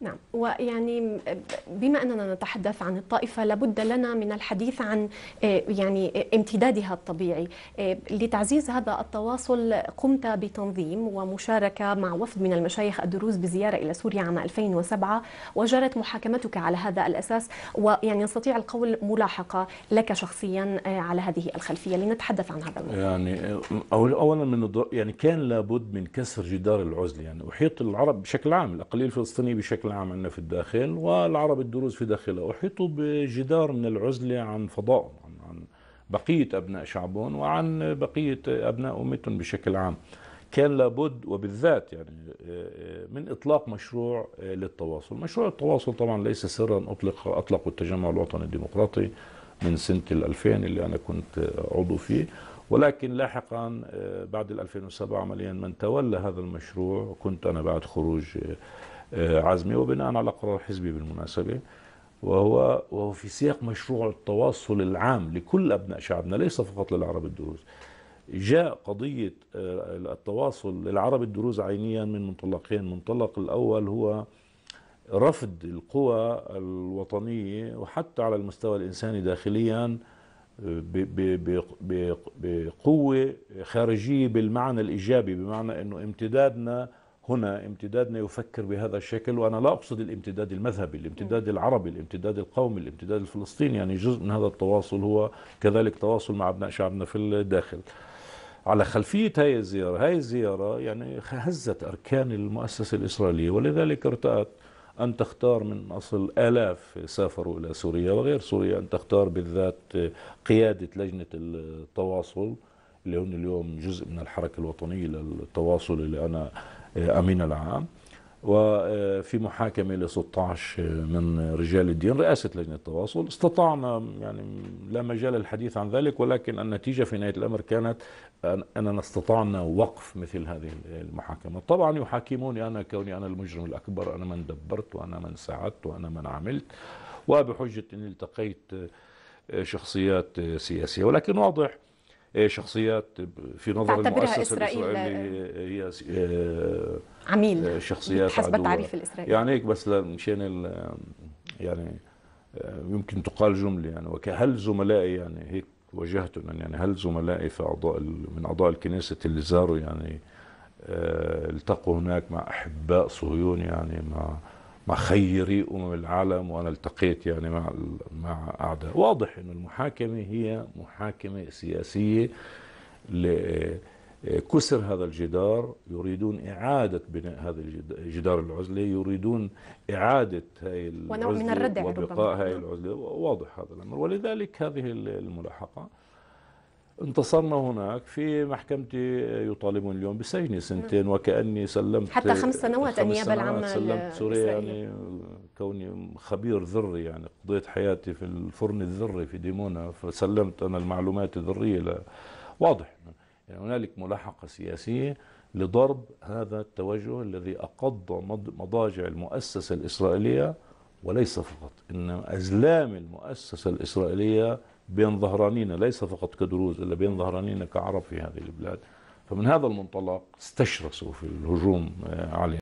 نعم ويعني بما اننا نتحدث عن الطائفه لابد لنا من الحديث عن آه، يعني امتدادها الطبيعي آه، لتعزيز هذا التواصل قمت بتنظيم ومشاركه مع وفد من المشايخ الدروز بزياره الى سوريا عام 2007 وجرت محاكمتك على هذا الاساس ويعني نستطيع القول ملاحقه لك شخصيا آه، على هذه الخلفيه لنتحدث عن هذا الموضوع يعني اولا من يعني كان لابد من كسر جدار العزله يعني احيط العرب بشكل عام الاقليه الفلسطينيه بشكل بشكل عام عندنا في الداخل والعرب الدروز في داخله أحيطوا بجدار من العزلة عن فضائهم عن بقية أبناء شعبهم وعن بقية أبناء أمتهم بشكل عام كان لابد وبالذات يعني آه، آه، من اطلاق مشروع آه، للتواصل، مشروع التواصل طبعا ليس سرا اطلق اطلقه التجمع الوطني الديمقراطي من سنه ال 2000 اللي انا كنت عضو فيه، ولكن لاحقا بعد ال 2007 عمليا من تولى هذا المشروع كنت انا بعد خروج آه، عزمي وبناء على قرار حزبي بالمناسبة وهو وهو في سياق مشروع التواصل العام لكل أبناء شعبنا ليس فقط للعرب الدروز جاء قضية آه، التواصل للعرب الدروز عينيا من منطلقين المنطلق الأول هو رفض القوى الوطنية وحتى على المستوى الإنساني داخليا آه، بقوة خارجية بالمعنى الإيجابي بمعنى أنه امتدادنا هنا امتدادنا يفكر بهذا الشكل وأنا لا أقصد الامتداد المذهبي الامتداد العربي الامتداد القومي الامتداد الفلسطيني يعني جزء من هذا التواصل هو كذلك تواصل مع أبناء شعبنا في الداخل على خلفية هذه الزيارة هذه الزيارة يعني هزت أركان المؤسسة الإسرائيلية ولذلك ارتأت أن تختار من أصل آلاف سافروا إلى سوريا وغير سوريا أن تختار بالذات قيادة لجنة التواصل اللي هم اليوم جزء من الحركة الوطنية للتواصل اللي أنا أمين العام وفي محاكمة ل 16 من رجال الدين رئاسة لجنة التواصل استطعنا يعني لا مجال الحديث عن ذلك ولكن النتيجة في نهاية الأمر كانت أننا استطعنا وقف مثل هذه المحاكمة طبعا يحاكموني أنا كوني أنا المجرم الأكبر أنا من دبرت وأنا من ساعدت وأنا من عملت وبحجة أني التقيت شخصيات سياسية ولكن واضح إيه شخصيات في نظر المؤسسه إسرائيل الاسرائيليه آه، هي آه، عميل آه، شخصيات حسب تعريف الاسرائيلي يعني هيك بس مشان يعني يمكن تقال جمله يعني وكهل زملائي يعني هيك واجهتهم يعني هل زملائي في اعضاء من اعضاء الكنيسه اللي زاروا يعني التقوا هناك مع احباء صهيون يعني مع مع خيري أمم العالم وأنا التقيت يعني مع مع أعداء واضح أن المحاكمة هي محاكمة سياسية كسر هذا الجدار يريدون إعادة بناء هذا الجدار العزلة يريدون إعادة هاي العزلة ونوع من الردع يعني وبقاء هاي العزلة واضح هذا الأمر ولذلك هذه الملاحقة انتصرنا هناك في محكمتي يطالبون اليوم بسجني سنتين وكأني سلمت حتى خمس سنوات النيابة العامة سلمت سوريا يعني كوني خبير ذري يعني قضيت حياتي في الفرن الذري في ديمونا فسلمت أنا المعلومات الذرية ل... واضح يعني هنالك ملاحقة سياسية لضرب هذا التوجه الذي أقض مضاجع المؤسسة الإسرائيلية وليس فقط إنما أزلام المؤسسة الإسرائيلية بين ظهرانينا ليس فقط كدروز إلا بين ظهرانينا كعرب في هذه البلاد فمن هذا المنطلق استشرسوا في الهجوم علينا